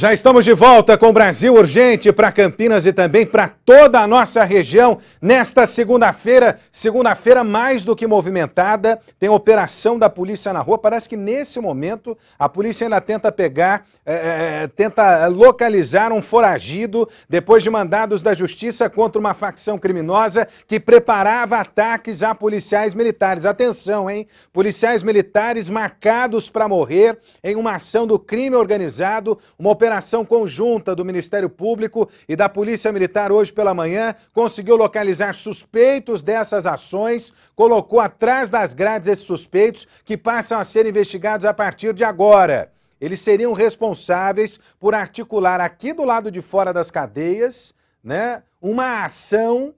Já estamos de volta com o Brasil Urgente para Campinas e também para toda a nossa região. Nesta segunda-feira, segunda-feira mais do que movimentada, tem operação da polícia na rua. Parece que nesse momento a polícia ainda tenta pegar, é, é, é tenta localizar um foragido depois de mandados da justiça contra uma facção criminosa que preparava ataques a policiais militares. Atenção, hein? Policiais militares marcados para morrer em uma ação do crime organizado, uma operação operação conjunta do Ministério Público e da Polícia Militar hoje pela manhã conseguiu localizar suspeitos dessas ações, colocou atrás das grades esses suspeitos que passam a ser investigados a partir de agora. Eles seriam responsáveis por articular aqui do lado de fora das cadeias, né, uma ação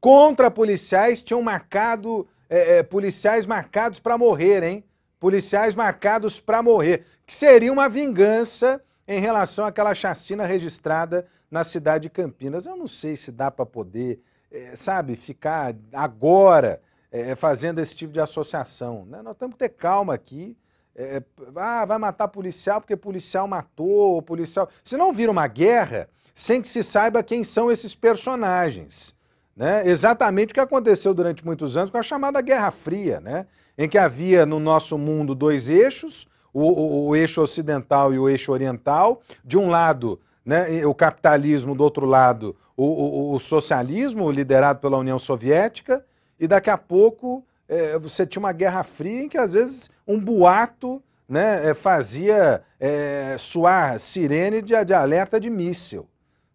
contra policiais, tinham marcado é, é, policiais marcados para morrer, hein? Policiais marcados para morrer, que seria uma vingança em relação àquela chacina registrada na cidade de Campinas. Eu não sei se dá para poder, é, sabe, ficar agora é, fazendo esse tipo de associação. Né? Nós temos que ter calma aqui. É, ah, vai matar policial porque policial matou, policial. Se não vira uma guerra sem que se saiba quem são esses personagens. Né? Exatamente o que aconteceu durante muitos anos com a chamada Guerra Fria, né? em que havia no nosso mundo dois eixos, o, o, eixo ocidental e o eixo oriental. De um lado, né, o capitalismo, do outro lado, o, o socialismo liderado pela União Soviética, e daqui a pouco é, você tinha uma guerra fria em que às vezes um boato né, é, fazia é, soar sirene de, de alerta de míssil.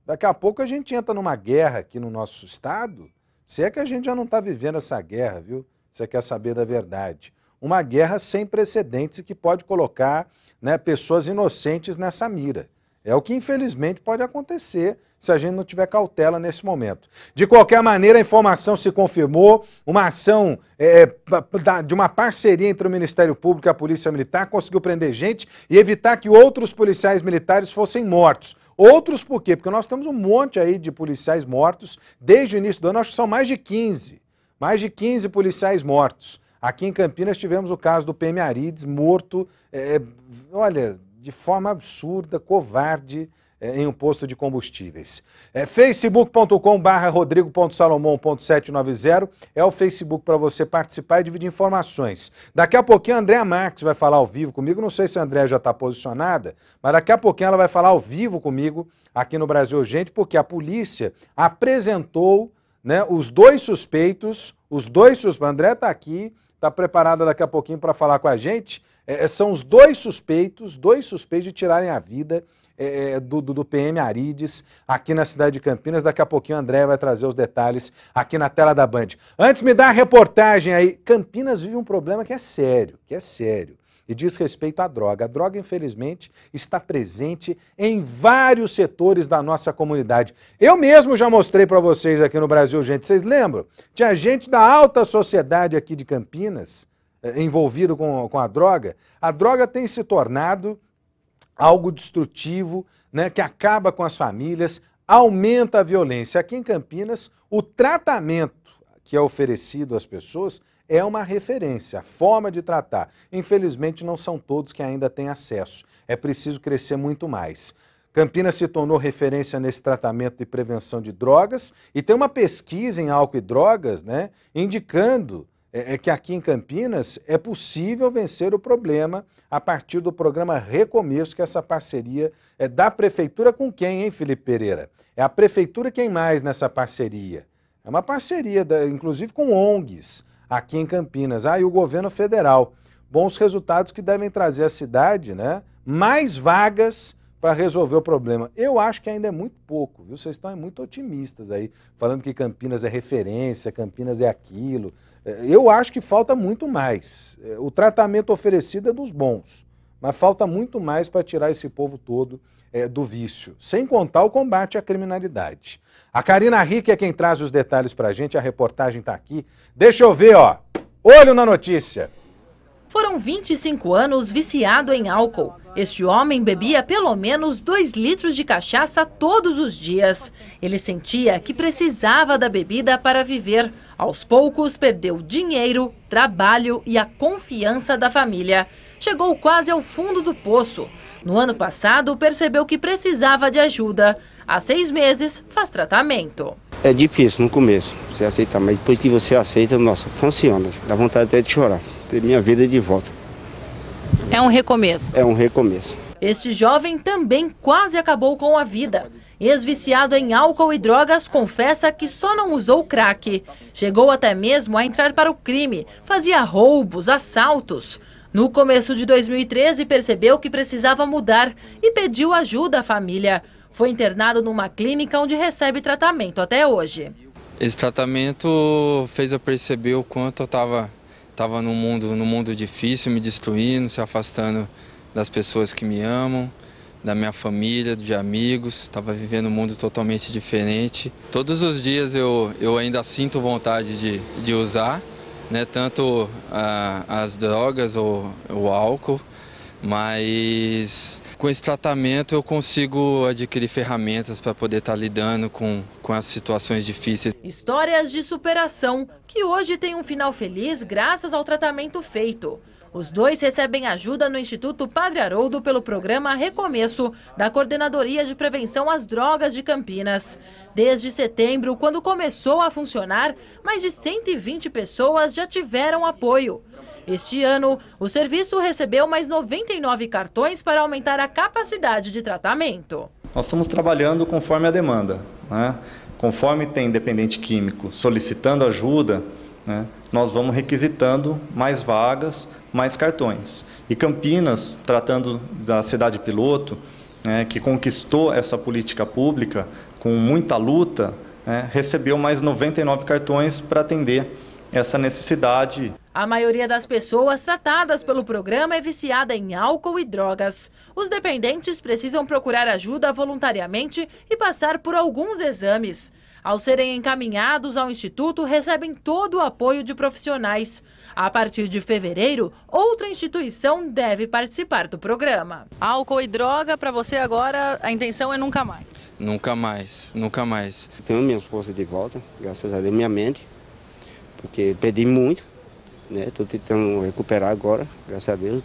Daqui a pouco a gente entra numa guerra aqui no nosso estado, se é que a gente já não está vivendo essa guerra, viu? Você quer saber da verdade uma guerra sem precedentes e que pode colocar né, pessoas inocentes nessa mira. É o que infelizmente pode acontecer se a gente não tiver cautela nesse momento. De qualquer maneira, a informação se confirmou, uma ação é, é de uma parceria entre o Ministério Público e a Polícia Militar conseguiu prender gente e evitar que outros policiais militares fossem mortos. Outros por quê? Porque nós temos um monte aí de policiais mortos desde o início do ano, acho que são mais de 15. Mais de 15 policiais mortos. Aqui em Campinas tivemos o caso do PM Arides morto, é, é, olha, de forma absurda, covarde, é, em um posto de combustíveis. É facebook.com.br rodrigo.salomão.790 é o Facebook para você participar e dividir informações. Daqui a pouquinho a Andréa Marques vai falar ao vivo comigo, não sei se a Andréa já está posicionada, mas daqui a pouquinho ela vai falar ao vivo comigo aqui no Brasil Urgente, porque a polícia apresentou né, os dois suspeitos, os dois suspeitos, André está aqui, está preparada daqui a pouquinho para falar com a gente. É, é, são os dois suspeitos, dois suspeitos de tirarem a vida é, é do, do, PM Arides aqui na cidade de Campinas. Daqui a pouquinho o André vai trazer os detalhes aqui na tela da Band. Antes, me dá a reportagem aí. Campinas vive um problema que é sério, que é sério e diz respeito à droga. A droga, infelizmente, está presente em vários setores da nossa comunidade. Eu mesmo já mostrei para vocês aqui no Brasil, gente. Vocês lembram? Tinha gente da alta sociedade aqui de Campinas eh, envolvido com, com a droga. A droga tem se tornado algo destrutivo, né, que acaba com as famílias, aumenta a violência. Aqui em Campinas, o tratamento que é oferecido às pessoas é uma referência, a forma de tratar. Infelizmente, não são todos que ainda têm acesso. É preciso crescer muito mais. Campinas se tornou referência nesse tratamento e prevenção de drogas e tem uma pesquisa em álcool e drogas, né, indicando é, é, que aqui em Campinas é possível vencer o problema a partir do programa Recomeço, que é essa parceria é da prefeitura com quem, hein, Felipe Pereira? É a prefeitura quem mais nessa parceria? É uma parceria, da, inclusive com ONGs aqui em Campinas. Ah, e o governo federal. Bons resultados que devem trazer à cidade, né? Mais vagas para resolver o problema. Eu acho que ainda é muito pouco, viu? Vocês estão muito otimistas aí, falando que Campinas é referência, Campinas é aquilo. É, eu acho que falta muito mais. É, o tratamento oferecido é dos bons. Mas falta muito mais para tirar esse povo todo é, do vício, sem contar o combate à criminalidade. A Karina Rick é quem traz os detalhes para a gente, a reportagem está aqui. Deixa eu ver, ó. Olho na notícia. Foram 25 anos viciado em álcool. Este homem bebia pelo menos 2 litros de cachaça todos os dias. Ele sentia que precisava da bebida para viver. Aos poucos, perdeu dinheiro, trabalho e a confiança da família chegou quase ao fundo do poço. No ano passado, percebeu que precisava de ajuda. Há seis meses, faz tratamento. É difícil no começo, você aceitar, mas depois que você aceita, nossa, funciona. Dá vontade até de chorar, ter minha vida de volta. É um recomeço. É um recomeço. Este jovem também quase acabou com a vida. Ex-viciado em álcool e drogas, confessa que só não usou crack. Chegou até mesmo a entrar para o crime, fazia roubos, assaltos. No começo de 2013, percebeu que precisava mudar e pediu ajuda à família. Foi internado numa clínica onde recebe tratamento até hoje. Esse tratamento fez eu perceber o quanto eu estava tava num, mundo, num mundo difícil, me destruindo, se afastando das pessoas que me amam, da minha família, de amigos. Estava vivendo um mundo totalmente diferente. Todos os dias eu, eu ainda sinto vontade de, de usar, né, tanto ah, as drogas ou o álcool, mas com esse tratamento eu consigo adquirir ferramentas para poder estar tá lidando com, com as situações difíceis. Histórias de superação que hoje tem um final feliz graças ao tratamento feito. Os dois recebem ajuda no Instituto Padre Haroldo pelo programa Recomeço, da Coordenadoria de Prevenção às Drogas de Campinas. Desde setembro, quando começou a funcionar, mais de 120 pessoas já tiveram apoio. Este ano, o serviço recebeu mais 99 cartões para aumentar a capacidade de tratamento. Nós estamos trabalhando conforme a demanda. Né? Conforme tem dependente químico solicitando ajuda, né? Nós vamos requisitando mais vagas, mais cartões. E Campinas, tratando da cidade piloto, né, que conquistou essa política pública com muita luta, né, recebeu mais 99 cartões para atender essa necessidade. A maioria das pessoas tratadas pelo programa é viciada em álcool e drogas. Os dependentes precisam procurar ajuda voluntariamente e passar por alguns exames. Ao serem encaminhados ao instituto, recebem todo o apoio de profissionais. A partir de fevereiro, outra instituição deve participar do programa. Álcool e droga, para você agora, a intenção é nunca mais? Nunca mais, nunca mais. Tenho minha força de volta, graças a Deus, minha mente porque perdi muito, né? Estou tentando recuperar agora, graças a Deus.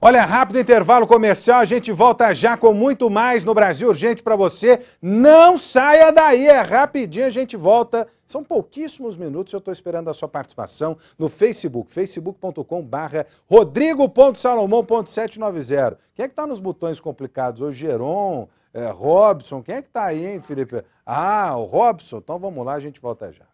Olha, rápido intervalo comercial, a gente volta já com muito mais no Brasil Urgente para você. Não saia daí, é rapidinho, a gente volta. São pouquíssimos minutos, eu estou esperando a sua participação no Facebook, facebook.com barra rodrigo.salomão.790. Quem é que está nos botões complicados? hoje? Geron, é, Robson, quem é que está aí, hein, Felipe? Ah, o Robson, então vamos lá, a gente volta já.